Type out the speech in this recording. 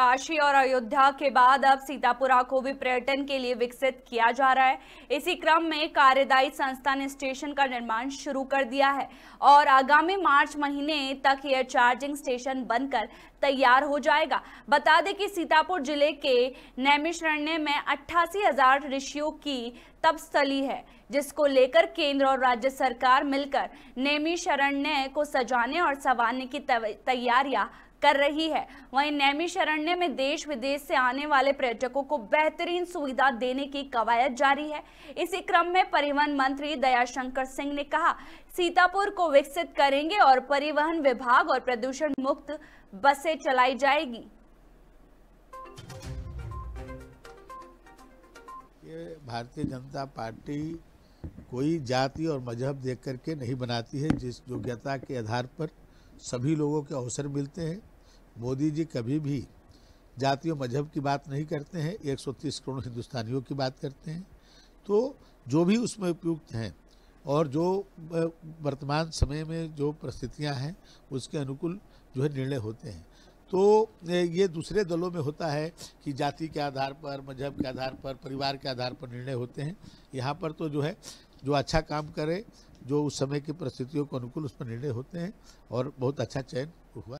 काशी और अयोध्या के बाद अब सीतापुरा को भी पर्यटन के लिए विकसित किया जा रहा है इसी क्रम में कार्यदायी संस्था ने स्टेशन का निर्माण शुरू कर दिया है और आगामी मार्च महीने तक यह चार्जिंग स्टेशन बनकर तैयार हो जाएगा बता दें कि सीतापुर जिले के नैमिशरण्य में अट्ठासी हजार ऋषियों की तपस्थली है जिसको लेकर केंद्र और राज्य सरकार मिलकर नैमिशरण्य शरण्य को सजाने और संवारने की तैयारियां कर रही है वहीं नैमी शरण्य में देश विदेश से आने वाले पर्यटकों को बेहतरीन सुविधा देने की कवायद जारी है इसी क्रम में परिवहन मंत्री दयाशंकर सिंह ने कहा सीतापुर को विकसित करेंगे और परिवहन विभाग और प्रदूषण मुक्त बसे से चलाई जाएगी ये भारतीय जनता पार्टी कोई जाति और मजहब देख करके नहीं बनाती है जिस योग्यता के आधार पर सभी लोगों के अवसर मिलते हैं मोदी जी कभी भी जाति और मजहब की बात नहीं करते हैं 130 करोड़ हिंदुस्तानियों की बात करते हैं तो जो भी उसमें उपयुक्त हैं और जो वर्तमान समय में जो परिस्थितियां हैं उसके अनुकूल जो है निर्णय होते हैं तो ये दूसरे दलों में होता है कि जाति के आधार पर मजहब के आधार पर परिवार के आधार पर निर्णय होते हैं यहाँ पर तो जो है जो अच्छा काम करे जो उस समय की परिस्थितियों को अनुकूल उस पर निर्णय होते हैं और बहुत अच्छा चयन हुआ